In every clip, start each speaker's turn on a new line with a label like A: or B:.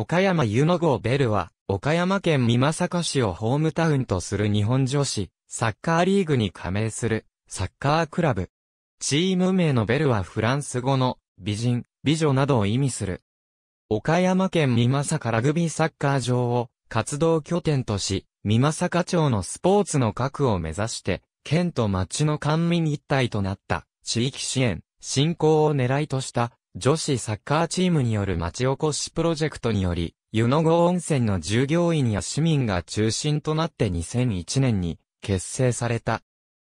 A: 岡山湯の号ベルは、岡山県美作市をホームタウンとする日本女子、サッカーリーグに加盟する、サッカークラブ。チーム名のベルはフランス語の、美人、美女などを意味する。岡山県美作ラグビーサッカー場を、活動拠点とし、美作町のスポーツの核を目指して、県と町の官民一体となった、地域支援、振興を狙いとした、女子サッカーチームによる町おこしプロジェクトにより、湯の郷温泉の従業員や市民が中心となって2001年に結成された。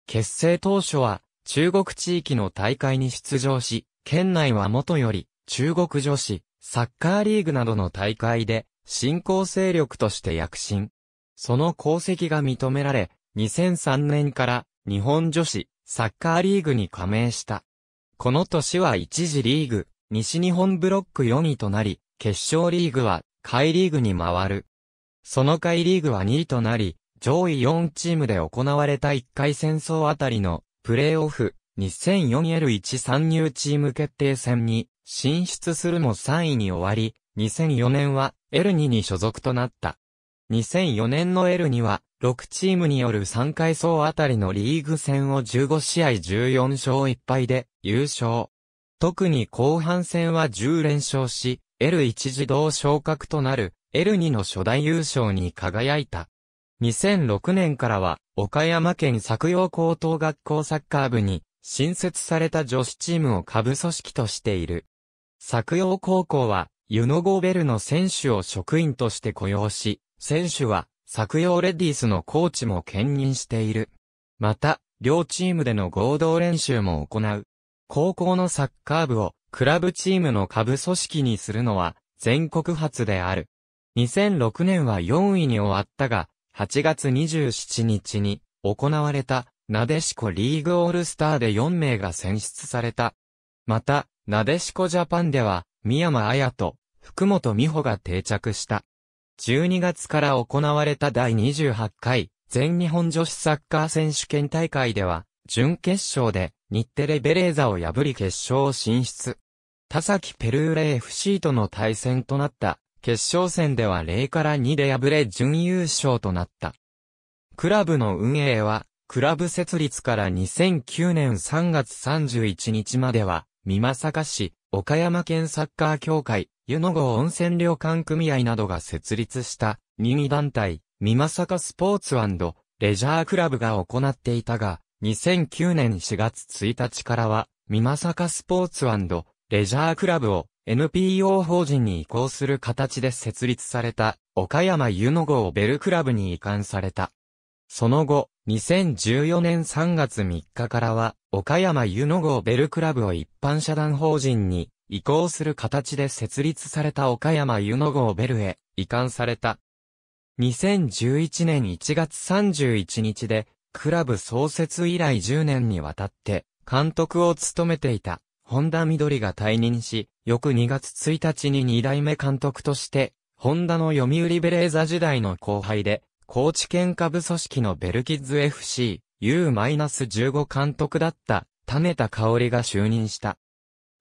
A: 結成当初は中国地域の大会に出場し、県内は元より中国女子、サッカーリーグなどの大会で新興勢力として躍進。その功績が認められ、2003年から日本女子サッカーリーグに加盟した。この年は一時リーグ、西日本ブロック4位となり、決勝リーグは、下位リーグに回る。その下位リーグは2位となり、上位4チームで行われた1回戦争あたりの、プレーオフ、2004L1 参入チーム決定戦に、進出するも3位に終わり、2004年は L2 に所属となった。2004年の L2 は、6チームによる3回走あたりのリーグ戦を15試合14勝1敗で優勝。特に後半戦は10連勝し、L1 自動昇格となる L2 の初代優勝に輝いた。2006年からは、岡山県作陽高等学校サッカー部に、新設された女子チームを下部組織としている。作陽高校は、ユノゴーベルの選手を職員として雇用し、選手は、作陽レディースのコーチも兼任している。また、両チームでの合同練習も行う。高校のサッカー部をクラブチームの下部組織にするのは全国初である。2006年は4位に終わったが、8月27日に行われたなでしこリーグオールスターで4名が選出された。また、なでしこジャパンでは、宮山彩と福本美穂が定着した。12月から行われた第28回全日本女子サッカー選手権大会では、準決勝で日テレベレーザを破り決勝進出。田崎ペルーレ FC との対戦となった決勝戦では0から2で敗れ準優勝となった。クラブの運営は、クラブ設立から2009年3月31日までは、美坂市、岡山県サッカー協会、湯野郷温泉旅館組合などが設立した任意団体、美坂スポーツレジャークラブが行っていたが、2009年4月1日からは、さかスポーツレジャークラブを NPO 法人に移行する形で設立された、岡山湯の号ベルクラブに移管された。その後、2014年3月3日からは、岡山湯の号ベルクラブを一般社団法人に移行する形で設立された岡山湯の号ベルへ移管された。2011年1月31日で、クラブ創設以来10年にわたって監督を務めていた本田緑が退任し、翌2月1日に2代目監督として、本田の読売ベレーザ時代の後輩で、高知県下部組織のベルキッズ FC、U-15 監督だった種田香織が就任した。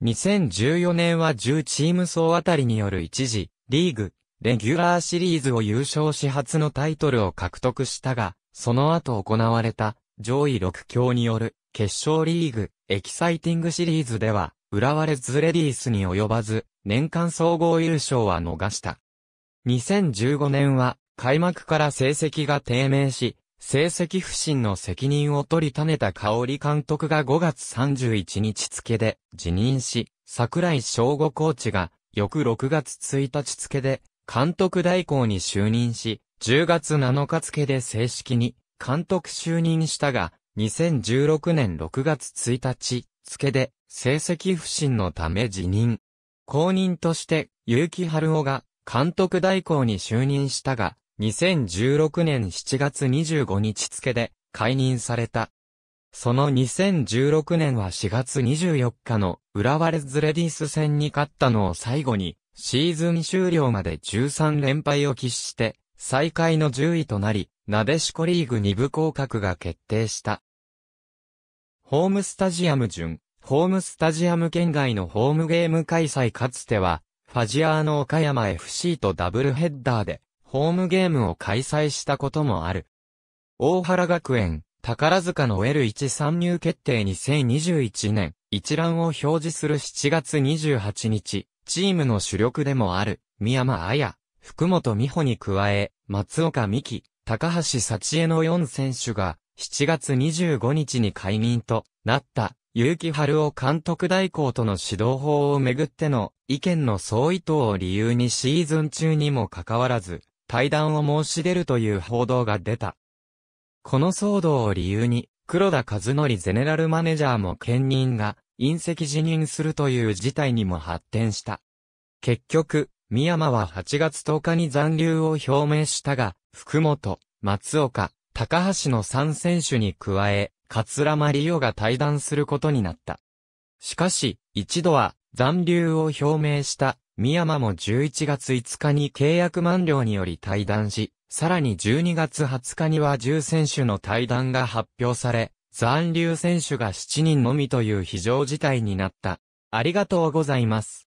A: 2014年は10チーム総あたりによる一時、リーグ、レギュラーシリーズを優勝し初のタイトルを獲得したが、その後行われた上位6強による決勝リーグエキサイティングシリーズでは浦和レッズレディースに及ばず年間総合優勝は逃した。2015年は開幕から成績が低迷し、成績不振の責任を取り種た香織監督が5月31日付で辞任し、桜井翔吾コーチが翌6月1日付で監督代行に就任し、10月7日付で正式に監督就任したが、2016年6月1日付で成績不振のため辞任。後任として結城春夫が監督代行に就任したが、2016年7月25日付で解任された。その2016年は4月24日の浦和レズレディス戦に勝ったのを最後に、シーズン終了まで13連敗を喫して、最下位の10位となり、なでしこリーグ2部降格が決定した。ホームスタジアム順、ホームスタジアム圏外のホームゲーム開催かつては、ファジアーノ岡山 FC とダブルヘッダーで、ホームゲームを開催したこともある。大原学園、宝塚の L1 参入決定2021年、一覧を表示する7月28日、チームの主力でもある、宮間彩、福本美穂に加え、松岡美希、高橋幸恵の4選手が、7月25日に解任となった、結城春夫監督代行との指導法をめぐっての意見の相違等を理由にシーズン中にもかかわらず、対談を申し出るという報道が出た。この騒動を理由に、黒田和則ゼネラルマネジャーも兼任が、隕石辞任するという事態にも発展した。結局、三山は8月10日に残留を表明したが、福本、松岡、高橋の3選手に加え、桂間リオが退団することになった。しかし、一度は残留を表明した三山も11月5日に契約満了により退団し、さらに12月20日には10選手の退団が発表され、残留選手が7人のみという非常事態になった。ありがとうございます。